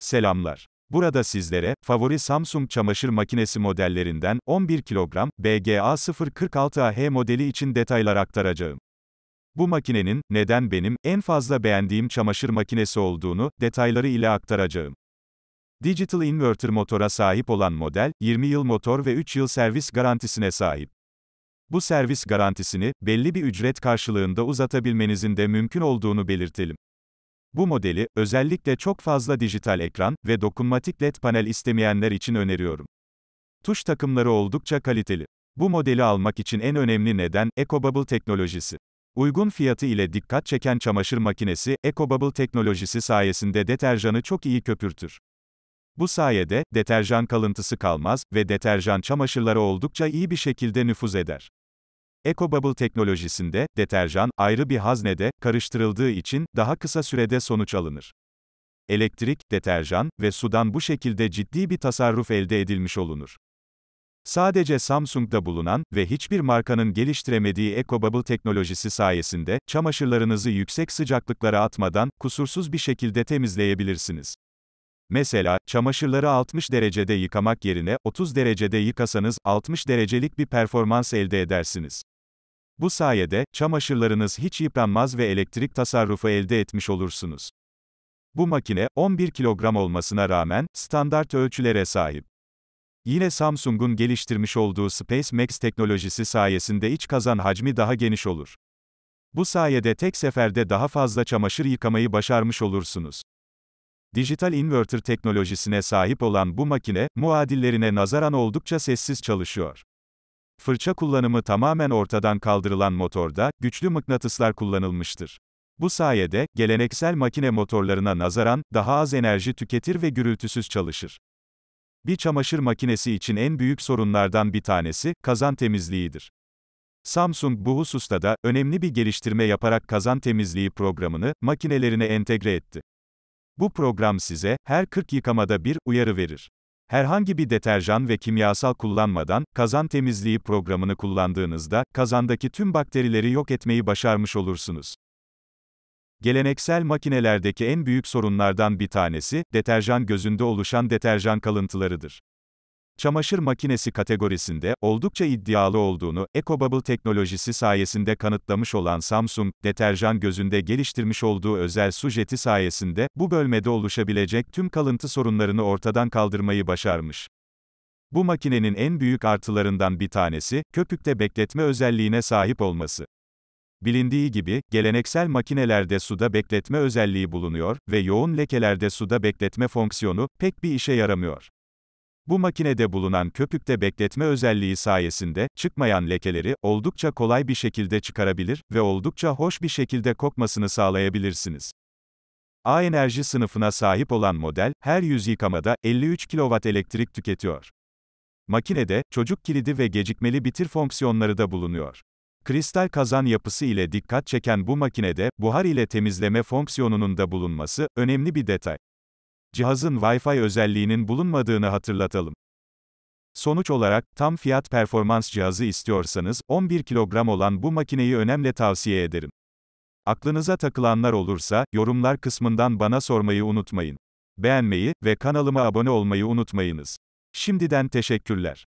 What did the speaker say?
Selamlar. Burada sizlere, favori Samsung çamaşır makinesi modellerinden, 11 kilogram, BGA 046AH modeli için detaylar aktaracağım. Bu makinenin, neden benim, en fazla beğendiğim çamaşır makinesi olduğunu, detayları ile aktaracağım. Digital inverter motora sahip olan model, 20 yıl motor ve 3 yıl servis garantisine sahip. Bu servis garantisini, belli bir ücret karşılığında uzatabilmenizin de mümkün olduğunu belirtelim. Bu modeli, özellikle çok fazla dijital ekran ve dokunmatik LED panel istemeyenler için öneriyorum. Tuş takımları oldukça kaliteli. Bu modeli almak için en önemli neden, EcoBubble teknolojisi. Uygun fiyatı ile dikkat çeken çamaşır makinesi, EcoBubble teknolojisi sayesinde deterjanı çok iyi köpürtür. Bu sayede, deterjan kalıntısı kalmaz ve deterjan çamaşırlara oldukça iyi bir şekilde nüfuz eder. EcoBubble teknolojisinde, deterjan, ayrı bir haznede, karıştırıldığı için, daha kısa sürede sonuç alınır. Elektrik, deterjan ve sudan bu şekilde ciddi bir tasarruf elde edilmiş olunur. Sadece Samsung'da bulunan ve hiçbir markanın geliştiremediği EcoBubble teknolojisi sayesinde, çamaşırlarınızı yüksek sıcaklıklara atmadan, kusursuz bir şekilde temizleyebilirsiniz. Mesela, çamaşırları 60 derecede yıkamak yerine 30 derecede yıkasanız 60 derecelik bir performans elde edersiniz. Bu sayede, çamaşırlarınız hiç yıpranmaz ve elektrik tasarrufu elde etmiş olursunuz. Bu makine, 11 kilogram olmasına rağmen, standart ölçülere sahip. Yine Samsung'un geliştirmiş olduğu Space Max teknolojisi sayesinde iç kazan hacmi daha geniş olur. Bu sayede tek seferde daha fazla çamaşır yıkamayı başarmış olursunuz. Dijital inverter teknolojisine sahip olan bu makine, muadillerine nazaran oldukça sessiz çalışıyor. Fırça kullanımı tamamen ortadan kaldırılan motorda, güçlü mıknatıslar kullanılmıştır. Bu sayede, geleneksel makine motorlarına nazaran, daha az enerji tüketir ve gürültüsüz çalışır. Bir çamaşır makinesi için en büyük sorunlardan bir tanesi, kazan temizliğidir. Samsung bu hususta da, önemli bir geliştirme yaparak kazan temizliği programını, makinelerine entegre etti. Bu program size, her 40 yıkamada bir, uyarı verir. Herhangi bir deterjan ve kimyasal kullanmadan, kazan temizliği programını kullandığınızda, kazandaki tüm bakterileri yok etmeyi başarmış olursunuz. Geleneksel makinelerdeki en büyük sorunlardan bir tanesi, deterjan gözünde oluşan deterjan kalıntılarıdır çamaşır makinesi kategorisinde oldukça iddialı olduğunu EcoBubble teknolojisi sayesinde kanıtlamış olan Samsung, deterjan gözünde geliştirmiş olduğu özel su jeti sayesinde bu bölmede oluşabilecek tüm kalıntı sorunlarını ortadan kaldırmayı başarmış. Bu makinenin en büyük artılarından bir tanesi, köpükte bekletme özelliğine sahip olması. Bilindiği gibi, geleneksel makinelerde suda bekletme özelliği bulunuyor ve yoğun lekelerde suda bekletme fonksiyonu pek bir işe yaramıyor. Bu makinede bulunan köpükte bekletme özelliği sayesinde, çıkmayan lekeleri, oldukça kolay bir şekilde çıkarabilir ve oldukça hoş bir şekilde kokmasını sağlayabilirsiniz. A enerji sınıfına sahip olan model, her 100 yıkamada 53 kW elektrik tüketiyor. Makinede, çocuk kilidi ve gecikmeli bitir fonksiyonları da bulunuyor. Kristal kazan yapısı ile dikkat çeken bu makinede, buhar ile temizleme fonksiyonunun da bulunması, önemli bir detay cihazın Wi-Fi özelliğinin bulunmadığını hatırlatalım. Sonuç olarak, tam fiyat performans cihazı istiyorsanız, 11 kilogram olan bu makineyi önemli tavsiye ederim. Aklınıza takılanlar olursa, yorumlar kısmından bana sormayı unutmayın. Beğenmeyi ve kanalıma abone olmayı unutmayınız. Şimdiden teşekkürler.